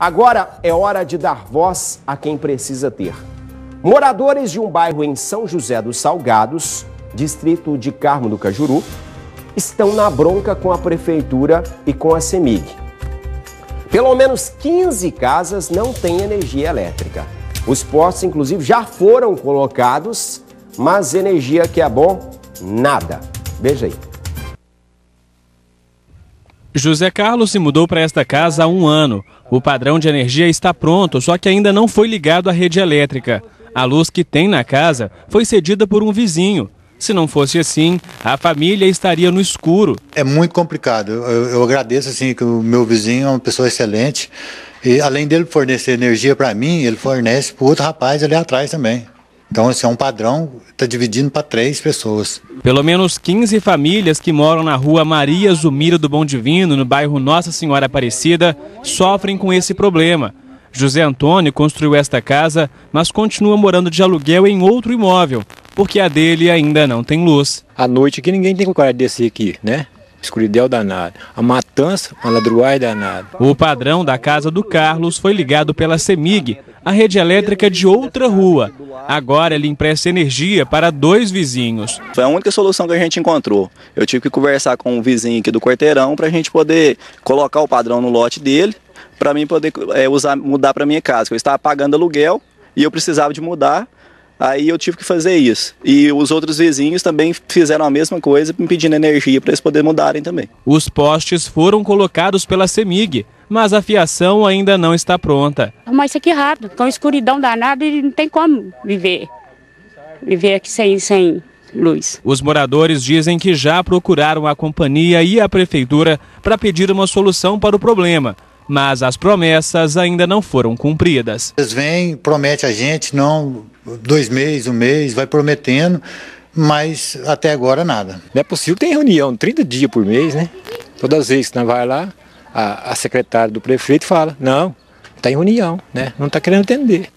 Agora é hora de dar voz a quem precisa ter. Moradores de um bairro em São José dos Salgados, distrito de Carmo do Cajuru, estão na bronca com a prefeitura e com a CEMIG. Pelo menos 15 casas não têm energia elétrica. Os postos, inclusive, já foram colocados, mas energia que é bom, nada. Veja aí. José Carlos se mudou para esta casa há um ano. O padrão de energia está pronto, só que ainda não foi ligado à rede elétrica. A luz que tem na casa foi cedida por um vizinho. Se não fosse assim, a família estaria no escuro. É muito complicado. Eu, eu agradeço assim que o meu vizinho é uma pessoa excelente. E além dele fornecer energia para mim, ele fornece para outro rapaz ali atrás também. Então, esse é um padrão, está dividindo para três pessoas. Pelo menos 15 famílias que moram na rua Maria Zumira do Bom Divino, no bairro Nossa Senhora Aparecida, sofrem com esse problema. José Antônio construiu esta casa, mas continua morando de aluguel em outro imóvel, porque a dele ainda não tem luz. À noite aqui ninguém tem coragem de descer aqui, né? Escuridão danado. A matança, a ladruai danada. O padrão da casa do Carlos foi ligado pela CEMIG, a rede elétrica de outra rua. Agora ele empresta energia para dois vizinhos. Foi a única solução que a gente encontrou. Eu tive que conversar com um vizinho aqui do quarteirão para a gente poder colocar o padrão no lote dele, para mim poder é, usar, mudar para minha casa. Eu estava pagando aluguel e eu precisava de mudar Aí eu tive que fazer isso. E os outros vizinhos também fizeram a mesma coisa, me pedindo energia para eles poderem mudarem também. Os postes foram colocados pela CEMIG, mas a fiação ainda não está pronta. Mas isso aqui é rápido, com escuridão danada e não tem como viver. Viver aqui sem, sem luz. Os moradores dizem que já procuraram a companhia e a prefeitura para pedir uma solução para o problema, mas as promessas ainda não foram cumpridas. Eles vêm, promete a gente, não dois meses, um mês, vai prometendo, mas até agora nada. Não é possível, tem reunião 30 dias por mês, né? Todas as vezes que nós vai lá, a, a secretária do prefeito fala, não, está em reunião, né? Não está querendo atender.